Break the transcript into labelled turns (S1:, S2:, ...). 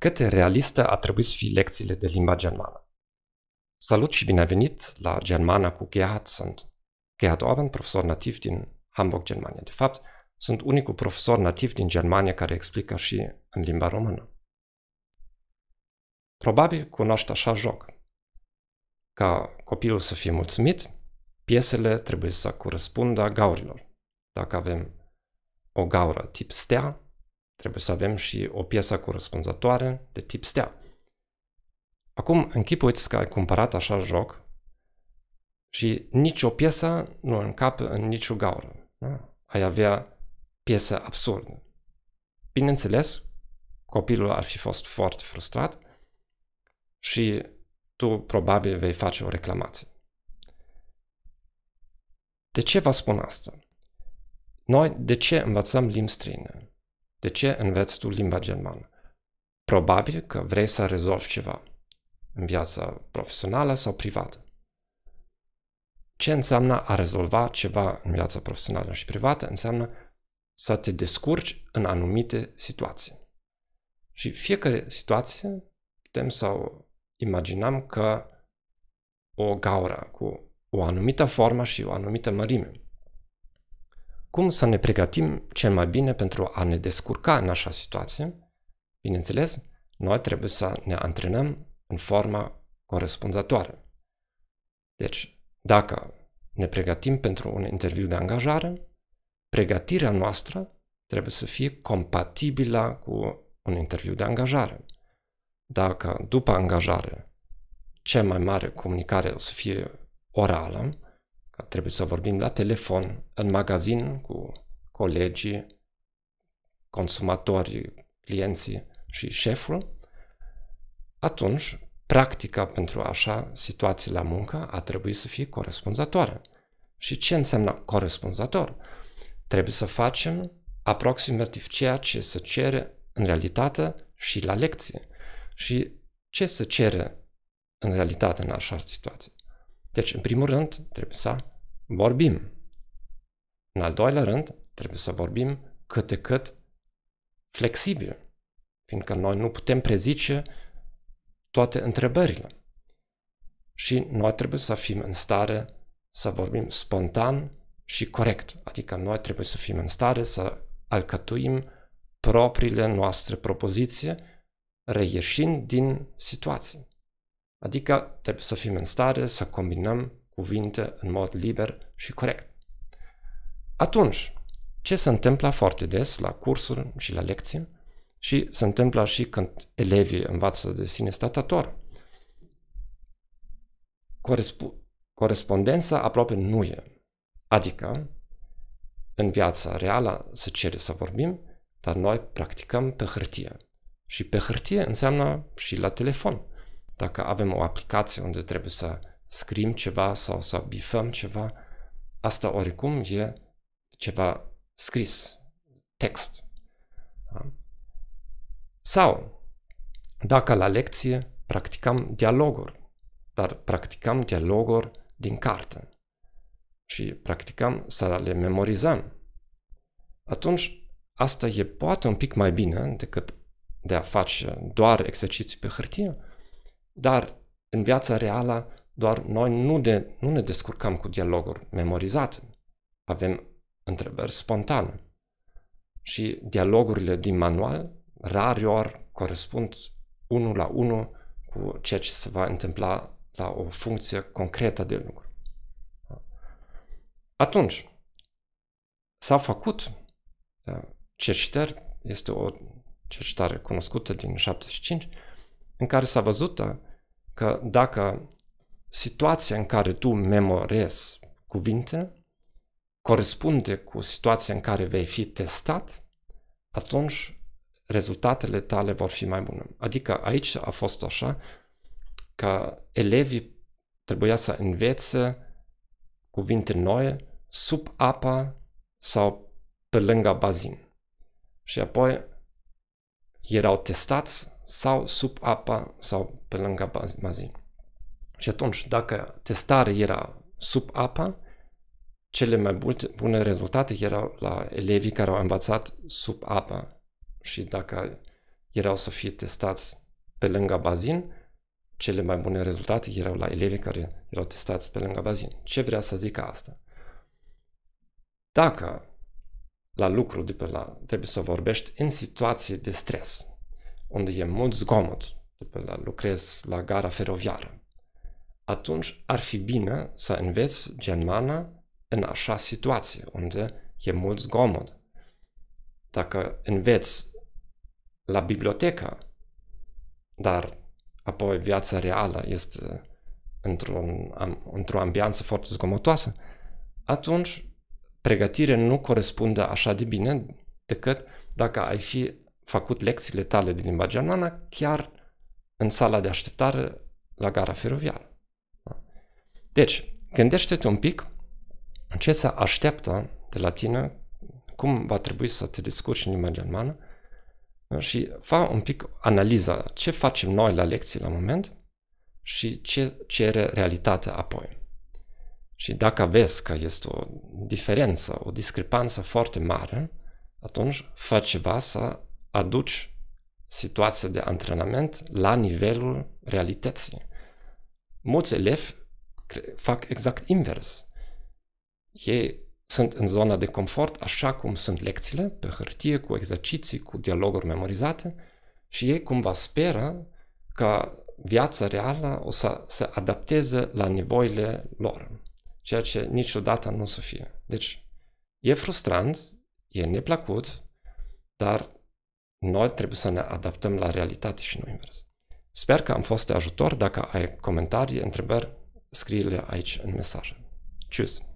S1: câte realiste ar trebui să fie lecțiile de limba germană. Salut și bine venit la Germana cu Gerhard. Sand. Gerhard Orban, profesor nativ din Hamburg, Germania. De fapt, sunt unicul profesor nativ din Germania care explică și în limba română. Probabil cunoaște așa joc. Ca copilul să fie mulțumit, piesele trebuie să corespundă gaurilor. Dacă avem o gaură tip stea, Trebuie să avem și o piesă corespunzătoare de tip stea. Acum închipuiți că ai cumpărat așa joc și nicio piesă nu încapă în nicio gaură. Da? Ai avea piesă absurdă. Bineînțeles, copilul ar fi fost foarte frustrat și tu probabil vei face o reclamație. De ce vă spun asta? Noi de ce învățăm limbi străine? De ce înveți tu limba germană? Probabil că vrei să rezolvi ceva în viața profesională sau privată. Ce înseamnă a rezolva ceva în viața profesională și privată? Înseamnă să te descurci în anumite situații. Și fiecare situație putem să o imaginăm că o gaură cu o anumită formă și o anumită mărime cum să ne pregătim cel mai bine pentru a ne descurca în așa situație? Bineînțeles, noi trebuie să ne antrenăm în forma corespunzătoare. Deci, dacă ne pregătim pentru un interviu de angajare, pregătirea noastră trebuie să fie compatibilă cu un interviu de angajare. Dacă după angajare cea mai mare comunicare o să fie orală, că trebuie să vorbim la telefon, în magazin, cu colegii, consumatorii, clienții și șeful, atunci practica pentru așa situații la muncă a trebuit să fie corespunzătoare. Și ce înseamnă corespunzător? Trebuie să facem aproximativ ceea ce se cere în realitate și la lecție. Și ce se cere în realitate în așa situație? Deci, în primul rând, trebuie să vorbim. În al doilea rând, trebuie să vorbim cât de cât flexibil, fiindcă noi nu putem prezice toate întrebările. Și noi trebuie să fim în stare să vorbim spontan și corect, adică noi trebuie să fim în stare să alcătuim propriile noastre propoziții reieșind din situații. Adică trebuie să fim în stare să combinăm cuvinte în mod liber și corect. Atunci, ce se întâmplă foarte des la cursuri și la lecții și se întâmplă și când elevii învață de sine statator? Corresp- corespondența aproape nu e. Adică, în viața reală se cere să vorbim, dar noi practicăm pe hârtie. Și pe hârtie înseamnă și la telefon dacă avem o aplicație unde trebuie să scriem ceva sau să bifăm ceva, asta oricum e ceva scris, text. Da? Sau, dacă la lecție practicam dialoguri, dar practicam dialoguri din carte și practicam să le memorizăm, atunci asta e poate un pic mai bine decât de a face doar exerciții pe hârtie, dar în viața reală, doar noi nu, de, nu ne descurcăm cu dialoguri memorizate. Avem întrebări spontane. Și dialogurile din manual rar ori corespund unul la unul cu ceea ce se va întâmpla la o funcție concretă de lucru. Atunci, s-au făcut da, cercetări, este o cercetare cunoscută din 75, în care s-a văzut da, că dacă situația în care tu memorezi cuvinte corespunde cu situația în care vei fi testat, atunci rezultatele tale vor fi mai bune. Adică aici a fost așa că elevii trebuia să învețe cuvinte noi sub apa sau pe lângă bazin. Și apoi erau testați sau sub apa sau pe lângă bazin. Și atunci, dacă testarea era sub apa, cele mai bune rezultate erau la elevii care au învățat sub apa. Și dacă erau să fie testați pe lângă bazin, cele mai bune rezultate erau la elevii care erau testați pe lângă bazin. Ce vrea să zică asta? Dacă la lucru, de pe la, trebuie să vorbești în situație de stres, unde e mult zgomot, de pe la lucrezi la gara feroviară. Atunci ar fi bine să înveți germană în așa situație, unde e mult zgomot. Dacă înveți la bibliotecă, dar apoi viața reală este într-o, într-o ambianță foarte zgomotoasă, atunci pregătire nu corespunde așa de bine decât dacă ai fi făcut lecțiile tale de limba germană chiar în sala de așteptare la gara feroviară. Da? Deci, gândește-te un pic ce se așteaptă de la tine, cum va trebui să te descurci în limba germană da? și fa un pic analiza ce facem noi la lecții la moment și ce cere realitatea apoi. Și dacă vezi că este o diferență, o discrepanță foarte mare, atunci fă ceva să aduci situația de antrenament la nivelul realității. Mulți elevi fac exact invers. Ei sunt în zona de confort așa cum sunt lecțiile, pe hârtie, cu exerciții, cu dialoguri memorizate și ei cumva speră că viața reală o să se adapteze la nevoile lor ceea ce niciodată nu o să fie. Deci, e frustrant, e neplăcut, dar noi trebuie să ne adaptăm la realitate și nu invers. Sper că am fost de ajutor. Dacă ai comentarii, întrebări, scrie-le aici în mesaj. Tschüss!